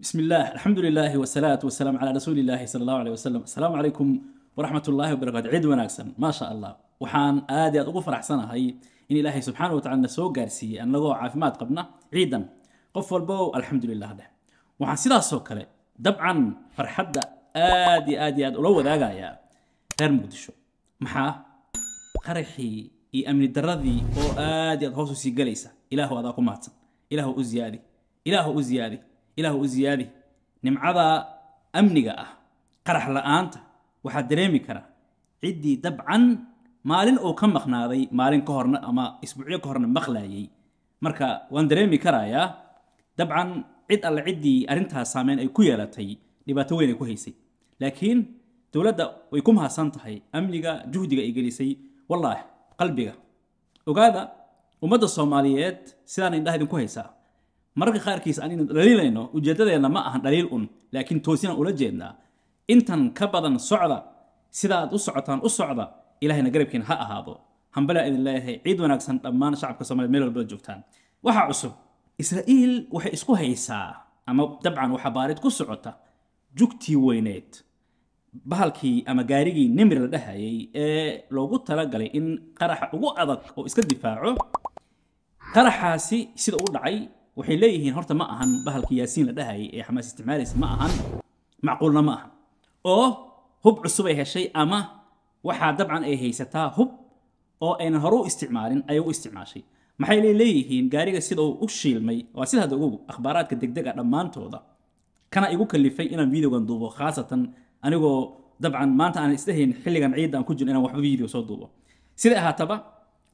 بسم الله الحمد لله والصلاة والسلام على رسول الله صلى الله عليه وسلم السلام عليكم ورحمة الله وبركاته عيد وناكسن ما شاء الله وحان آدي أدوغو سنة هاي إن إلهي سبحانه وتعالى سو قارسي أن لغو عافمات قبنا عيدا قف والبو الحمد لله ده وحان سيدا سو كالي دبعا فرحدة آدي آدي آدي ولو ذاقا يا غير مقدشو محا قرحي إي أمني الدرذي أو آدي أدهوسو سيقليسا إلهو أداكو ماتن إلهو أزيادي إلهو أزيادي ilaah u ziyaadi nimcada amniga ah qarax la'aanta waxaa dareemi kara ciddii dabcan maalin uu ka maqnaaday maalin ka horna ama isbuucyo ka horna maqlaayay marka waan dareemi karayaa dabcan cid alle ciddii arrintaas saameyn ay ku yeelatay dhibaato weyn ay ku haysay laakiin dowladda way ku mahadsan tahay amniga juhdiga ay gelisay wallaahi qalbiga ogaada ummadda soomaaliyeed sidaan indhaha idinku haysaa mararka qaarkiis anaynu dhaliilayno ujeeddadeenna ma ahan dhaliil un laakiin toosinaan ula jeednaa intan ka badan socda sidaaad u socotaan u socda ilahayna garabkiina ha ahaado hambalaa idin leeyahay ciid wanaagsan dhammaan shacabka soomaliya meel walbaa joogtaan waxaa cusub israa'iil waxay isku haysaa ama dabcan waxaa baarid ku socota jugtii weyneed bahalkii ama gaarigii nimir la dhahayay ee loogu talagalay in qaraxa ugu adag oo iska difaaco qaraxaasi sida u dhacay waxay leeyihiin horta ma ahan bahalka yaasiin la dhahayay ee xamaas isticmaalaysa ma ahan macquulna ma aha oo hub cusub heshay ama waxaa dabcan ay haysataa hub oo aynan horu u isticmaalin ay u isticmaashay maxay leeyihiin gaariga sida uu u shiilmay waa sida hadda ogow akhbaaraadka degdeg dhammaantooda kana igu kalifay inaan videogan duubo khaasatan anigoo dabcan maanta aan isdhahayn xilligan ciidda aan ku jiro inaan waxba video soo duubo siday ahaataba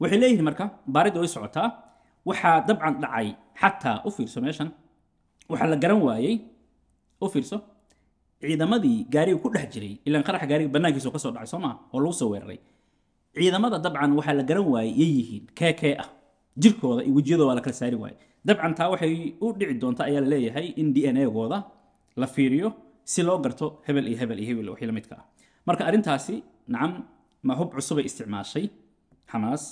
waxay leeyihiin marka baaridda way socotaa waxaa dabcan dhacay xataa u fiirso meeshan waxaa la garan waayey u fiirso ciidamadii gaariga ku dhex jiray ilaan qaraxa gaariga bannaankiisu kasoo dhacay soo maa oo lagu soo weeraray ciidamada dabcan waxaa la garan waayey yay yihiin kee kee ah jirkooda iyo wejiyadooda waa la kala saari waayey dabcan taa waxay u dhici doonta ayaa la leeyahay in d n a gooda la fiiriyo si loo garto hebel iyo hebel iyo hebel wixii la midka ah marka arrintaasi nacam ma hub cusubay isticmaashay xamaas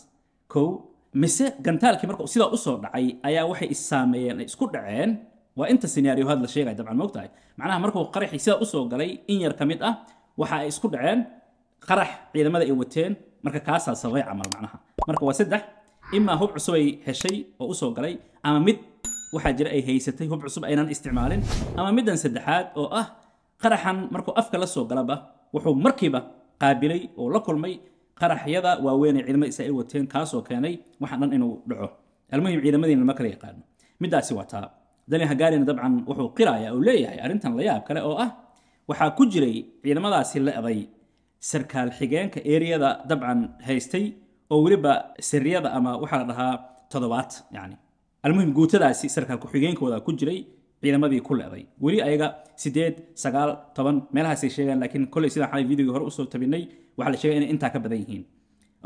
kow mise gantaalkii marka sidaa usoo dhacay ayaa waxay issaameeyeen ay isku dhaceen waa inta sinaariyohaad la sheegaya dabcan moogtahay macnaha markuu qaraxii sidaa usoo galay in yar ka mid ah waxa ay isku dhaceen qarax ciidamada ay wateen marka kaasaa sababay camal macnaha marka waa saddex imaa hub cusub ay heshay oo usoo galay ama mid waxaa jira ay haysatay hub cusub aynan isticmaalin ama middan saddexaad oo ah qaraxan markuu afka la soo galaba wuxuu markiiba qaabilay oo la kulmay qaraxyada waaweynee ciidamada israa-iil wateen kaasoo keenay waxaan dhan inuu dhaco almuhim ciidamadiina lama kala yaqaano middaasi waa taa daniel hagaarina dabcan wuxuu qirayaa oo leeyahay arrintan layaab kale oo ah waxaa ku jiray ciidamadaasi le'day sarkaal xigeenka eriyada dabcan haystay oo weliba sariyada ama waxaa la dhahaa toddobaad yani almuhim guutadaasi sarkaal ku-xigeenkooda ku jiray ciidamadii ku leeday weli ayaga sideed sagaal toban meelahaasay sheegaan laakiin kolley sidaan xalay videogii hore usoo tabinay waxaa la sheegay inay intaa ka badan yihiin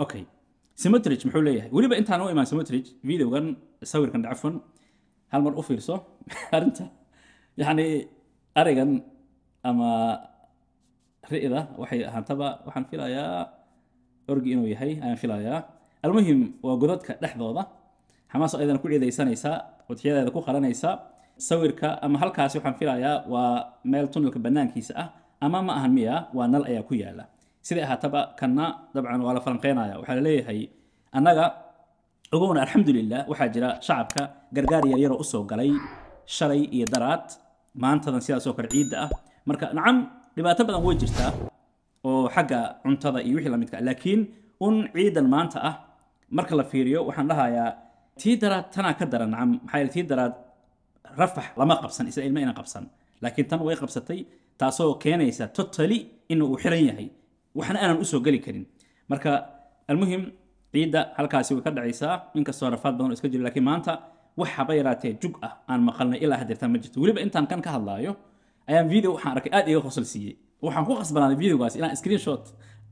okay symmetric muxuu leeyahay weliba intaan u imaan symmetric videogan sawirkan cafwan hal mar u fiirso arrinta yacni arigan ama ri'da waxay ahaantaba waxaan filayaa orgi inuu yahay ayaan filayaa almuhim waa godadka dhexdooda xamaasoo ayadana ku ciidaysanaysaa qudxiyadeeda ku qalanaysaa sawirka ama halkaasi waxaan filayaa waa meel tunelka bannaankiisa ah ama ma ahan miya waa nal ayaa ku yaala siday ahaataba kana dabcan waa la falanqeynaya waxaa laleeyahay annaga ogowna alxamdulilah waxaa jira shacabka gargaar yaryaroo usoo galay shalay iyo daraad maantadan sidaasoo kale ciidda ah marka nacam dhibaato badan way jirtaa oo xagga cuntada iyo wixii lamidka ah. laakiin un ciidan maanta ah marka la fiiriyo waxaan dhahayaa tii daraad tanaa ka daran nacam maxaa tii daraad rafax lama qabsan israa-iil ma qabsan laakiin tan way qabsatay taasoo keenaysa totally in xiran yahay waxna aanan usoo geli karin marka almuhim ciidda halkaasi way ka dhacaysaa inkastoo rafaad badan oo iska jiro laakiin maanta wax haba yaraatee jug ah aan maqalnay ilaa hadeertaan ma jirto weliba intaan kan ka hadlaayo ayaan video waxaan arkay aad iga qosol siiyey waxaan ku qasbanaaday videogaas inaan screenshot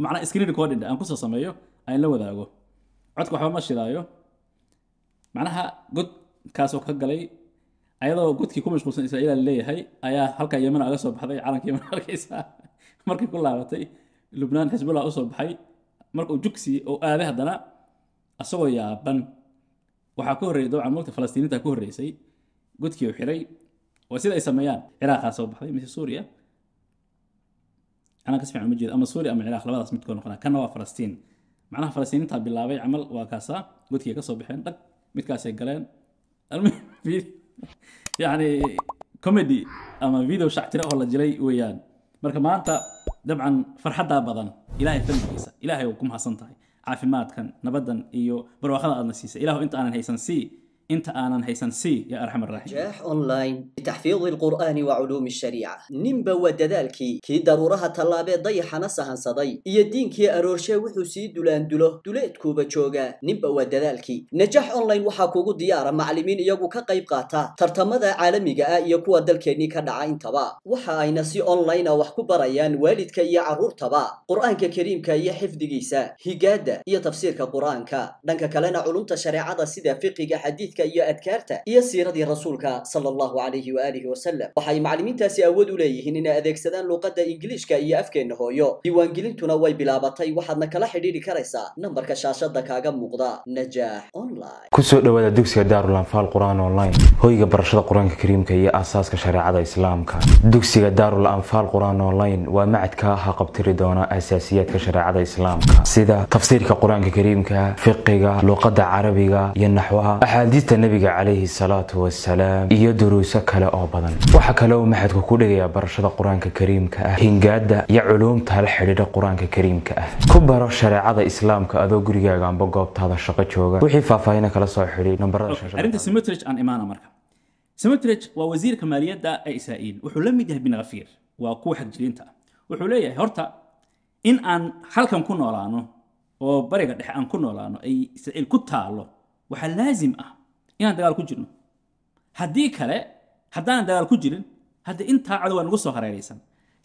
macnaa screen recording aan kusoo sameeyo aan la wadaago codka waxba ma shidaayo macnaha god kaasoo ka galay ayadoo godkii ku mashquulsan israa'iil leeyahay ayaa halka yemen aga soo baxday calanka yemen arkaysaa markii ku laabatay lubnaan xisbullah usoo baxay marka uu jugsi oo aaday haddana asagoo yaaban waxaa ka horreeyay dabcan mogta falastiiniinta ku horreysay godkii uu xiray waa sida ay sameeyaan ciraaqaa soo baxday mise suuriya anaa kasi fiican ma jeedo ama suuriya ama ciraaq labadaas midkoo noqonaa kana waa falastiin macnaha falastiiniintaa bilaabay camal waa kaasaa godkii ka soo baxeen dhag midkaasay galeen yacni comedy ama video shactira oo la jilay weeyaan marka maanta dabcan farxaddaa badan ilaahay ilahay ilaahay ilahay ku mahadsan tahay caafimaadkan nabadan iyo barwaaqada aadna siisa ilah inta aanan haysan sii انت انا حيسن سي يا ارحم الراحمين جاح اونلاين لتحفيظ القران وعلوم الشريعه نيمبا ودادالكي كي ضرورها طلابه ضيحنا سهنسداي iyo diinkii aroorshe wuxuu sii dulandulo duleedkuuba jooga nimba waa dadaalkii najaax online waxaa kugu diyaara macallimiin iyagu ka qayb qaata tartamada caalamiga ah iyo kuwa dalkeennii ka dhaca intaba waxa ayna si online ah wax ku barayaan waalidka iyo carruurtaba qur-aanka kariimka iyo xifdigiisa higaadda iyo tafsiirka qur-aanka dhanka kalena culumta shareecada sida fiqiga axaadiiska iyo adkaarta iyo siiradii rasuulka sala allahu calayhi waaalihi wasalam waxay maclimiintaasi awood u leeyihiin inay adeegsadaan luuqadda ingiliishka iyo afkeenna hooyo diiwaangelintuna way bilaabatay waxaadna kala xidhiidhi karaysaa nambarka shaashada kaaga muuqda najaax online kusoo dhowaada dugsiga daarulanfaal qur-aan online hoyga barashada qur-aanka kariimka iyo aasaaska shareecada islaamka dugsiga daarul anfaal qur-aan online waa macadka aha qabtiri doona asaasiyaadka shareecada islaamka sida tafsiirka qur-aanka kariimka fiqiga luuqada carabiga iyo naxwaha xadiista nebiga calayhi salaatu wasalaam iyo duruuso kale oo badan waxaa kale oo maxadku ku dhigayaa barashada qur-aanka kariimka ah hingaada iyo culuumta la xidhiidha qur-aanka kariimka ah ku baro shareecada islaamka adoo gurigaaga amba goobtaada shaqo jooga wixii faahfaahina kala soo xidhiidh nambaradarinta wasiirka maaliyadda ee israa'iil wuxuu la mid yahay bin waa kuwa xagjiliinta wuxuu leeyahay horta in aan halkan ku noolaano oo bariga dhexe aan ku noolaano ay israa'iil ku taalo waxaa laazim ah inaan dagaal ku jirno haddii kale haddaanan dagaal ku jirin hadda intaa cadowaa nagu soo hareeraysan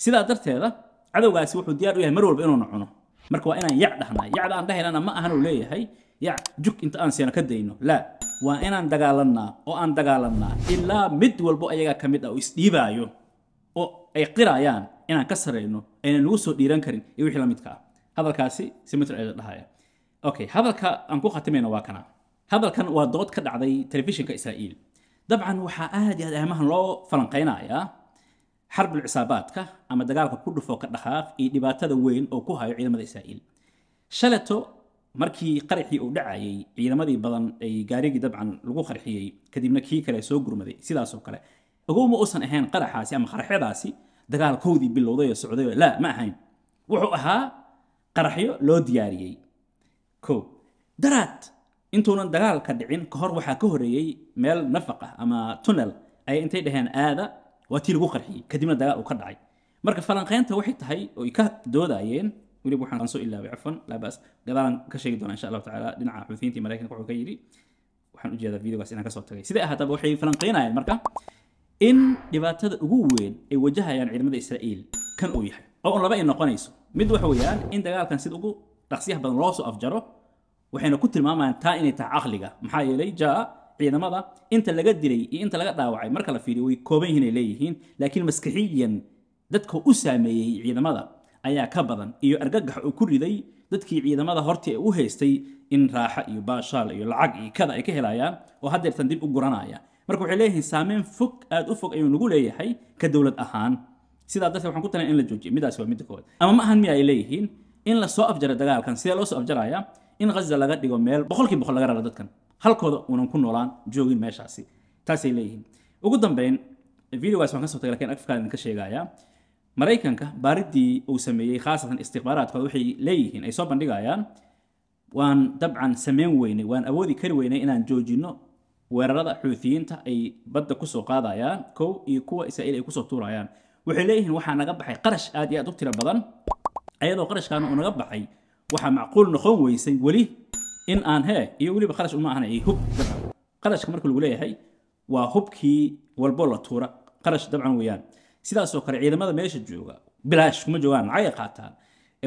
sidaa darteeda cadowgaasi wuxuu diyaar u yahay mar walba inuuna cuno marka waa inaan yac dhahnaa yacda aan dhahaynana ma ahanuu leeyahay yac jug inta aan siina ka dayno laa waa inaan dagaalannaa oo aan dagaalannaa ilaa mid walbo ayagaa ka mid ah oo isdhiibaayo oo ay qirayaan inaan ka sarrayno aynan nagu soo dhiiran karin iyo wixii la midka ah hadalkaasi simitr ee dhahaya okay hadalka aan ku khatimayna waa kana هبلكن ودود كدعدي تلفزيون كإسرائيل طبعا وحا آهد يهد أهمها لو فلنقينايا حرب العصابات كه أما دقالك كله فوق الدخاف إي دباتة وين أو كوها يعيد مدى إسرائيل شلتو مركي قريحي أو دعاي عيد مدى بضان أي قاريقي طبعا لغو قريحي كدي منا كي كلا يسوق رمدى سيدا سوق كلا أقوم أصلا أهين قرح حاسي أما قرح حداسي دقال كودي باللوضية السعودية لا ما أهين وحو قرحيو لو دياري كو درات intuunan dagaalka dhicin kahor waxaa ka horeeyey meel nafaq ah ama tunnel ayay intay dhaheen aada waa tii lagu qarxiyey kadibna dagaal uu ka dhacay marka falanqeynta waxay tahay oo ka doodayeen weliba waxaan soo ilaabay cafwan laabaas gadaalan ka sheegi doonaa insha allahu tacaala dhinaca xufiyiintii maraykanka wuxuu ka yidhi waxaan u jeedaa videogaas inaan kasoo tagay sidaa ahaataba waxay falanqeynayeen marka in dhibaatada ugu weyn ay wajahayaan ciidamada israa'iil kan uu yahay oo un laba ay noqonayso mid waxa weeyaan in dagaalkan sid ugu dhaqsiyaha badan loo soo afjaro waxayna ku tilmaamayaan taa inay tahay caqliga maxaa yeelay jaa ciidamada inta laga dilay iyo inta laga dhaawacay marka la fiiriyo way kooban yihiin leeyihiin laakiin maskixiyan dadka u saameeyey ciidamada ayaa ka badan iyo argagax uu ku riday dadkii ciidamada hortii ay u haystay in raaxa iyo baashaal iyo lacag iyo kada ay ka helayaan oo haddeertan dib u guranaya marka waxay leeyihiin saameyn fog aada u fog ayuu nagu leeyahay ka dowlad ahaan sidaa darteed waxaan ku talin in la joojiyo midaasi waa midda koowaad ama ma ahan miya ay leeyihiin in la afjaro dagaalkan sidee loo soo afjarayaa in haza laga dhigo meel boqolkii boqol laga raro dadkan halkooda unan ku noolaan joogin meeshaasi taasay leeyihiin ugu dambeyn videogaas waan kasoo tagay lakin afkaa idinka sheegaya maraykanka baaridii uu sameeyey khaasatan istikhbaaraadkooda waxay leeyihiin ay soo bandhigayaan waan dabcan sameyn weynay waan awoodi kari weynay inaan joojino weerarada xuutiyiinta ay badda kusoo qaadayaan kow iyo kuwa israa'iil ay kusoo tuurayaan waxay leeyihiin waxaa naga baxay qarash aad iyo aad u tiro badan ayadoo qarashkaana uu naga baxay waxaa macquul noqon weysay weli in aan hee iyo weliba khalash uma ahanay hub dabcan qalashka marka lagu leeyahay waa hubkii walbo la tuura qalash dabcan weeyaan sidaasoo kale ciidamada meesha jooga bilaash kuma joogaan lacagay qaataan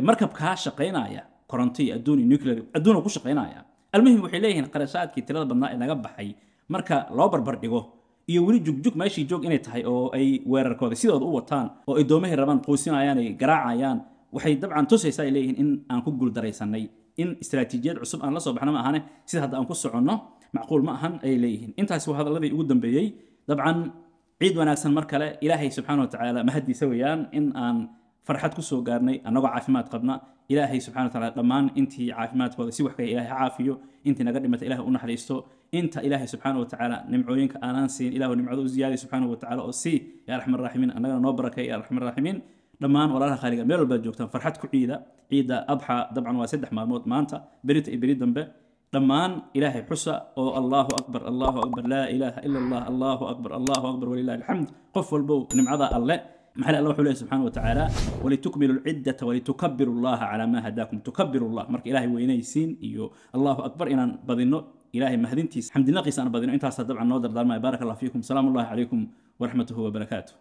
markabkaa shaqaynaya koronto iyo adduun iyo nuclear adduuna ku shaqaynaya almuhim waxay leeyihiin qarashaadkii tirada badnaa ee naga baxay marka loo barbar dhigo iyo weli jugjug meeshii joog inay tahay oo ay weerarkooda sidooda u wataan oo ay doomahii rabaan quusinayaan ay garaacayaan waxay dabcan tusaysaa ay leeyihiin in aan ku guuldaraysanay in istraatiijiyad cusub aan la soo baxno ma ahane sida hadda aan ku soconno macquul ma ahan ayay leeyihiin intaas waa hadalladii ugu dambeeyey dabcan ciid wanaagsan mar kale ilaahay subxaana watacaala mahaddiisa weeyaan in aan farxad ku soo gaarnay annagoo caafimaad qabna ilaahay subxana watacaala dhammaan intii caafimaadkooda si wax kale caafiyo intii naga dhimata ilahay u naxariisto inta ilaahay subxaana watacaala nimcooyinka aanaan siin ilahu nimcada u ziyaaday subxaana watacaala oo sii yaa raxmaan raaximiin annagana noo barakay yaa raxmaan raaximiin دمان ولا خارج ميل بجوكتان فرحت كعيدة عيدة أضحى طبعا واسد حمار موت مانتا بريت بريد دمبه دمان إله حسا أو الله أكبر الله أكبر لا إله إلا الله الله أكبر الله أكبر ولله الحمد قف والبو نمعضى الله محل الله حوله سبحانه وتعالى ولتكمل العدة ولتكبر الله على ما هداكم تكبر الله مرك إله ويني سين إيو الله أكبر إنا بذين إلهي مهدين تيس حمد الله قيسان بذين إنتا صدب عن نودر دار ما يبارك الله فيكم سلام الله عليكم ورحمته وبركاته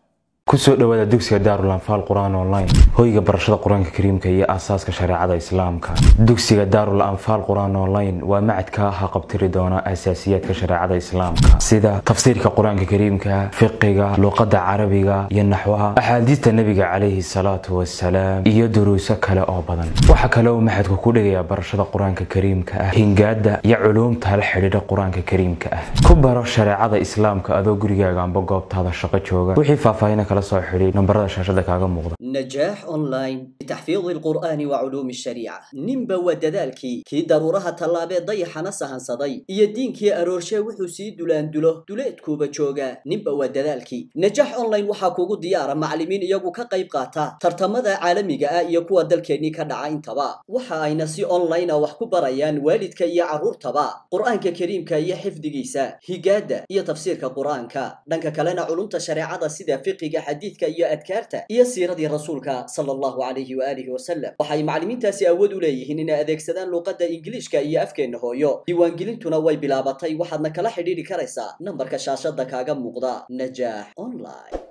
kusoo dhawaada dugsiga daarulanfaal qur-aan online hoyga barashada qur-aanka kariimka iyo aasaaska shareecada islaamka dugsiga daarul anfaal qur-aan online waa macadka ha qabtiri doona asaasiyaadka shareecada islaamka sida tafsiirka qur-aanka kariimka fiqiga luqada carabiga iyo naxwaha axaadiista nebiga calayhi salaatu wasalaam iyo duruuso kale oo badan waxaa kaleo maxadku ku dhigayaa barashada qur-aanka kariimka ah hingaada iyo culuumta la xidhiidha qur-aanka kariimka ah ku baro shareecada islaamka adoo gurigaaga amba goobtaada shaqo jooga wixii faahfaahin kala soo xidhi nambarada shaashada kaaga muuqda najaax online bitixfiidi alqur'aani wa culuumi shariica ninba waa dadaalkii kii daruuraha tallaabee dayaxana sahansaday iyo diinkii aroorshe wuxuu sii dulaandulo duleedkuuba joogaa ninba waa dadaalkii najaax online waxaa kugu diyaara macalimiin iyagu ka qayb qaata tartamada caalamiga ah iyo kuwa dalkeennii ka dhaca intaba waxa ayna si online ah wax ku barayaan waalidka iyo carruurtaba qur'aanka kariimka iyo xifdigiisa higaadda iyo tafsiirka qur'aanka dhanka kalena culumta shareecada sida fiqiga حديثك يا أذكرت يا سيرة الرسول صلى الله عليه وآله وسلم وحي معلمين تاسي أود ليه إننا أذيك سدان لغة إنجليش كأي أفكين هو يو ديوانجلين تنوي بلابطي وحدنا كلا حديري كريسا نمبر كشاشة دكاقا مقدا نجاح أونلاين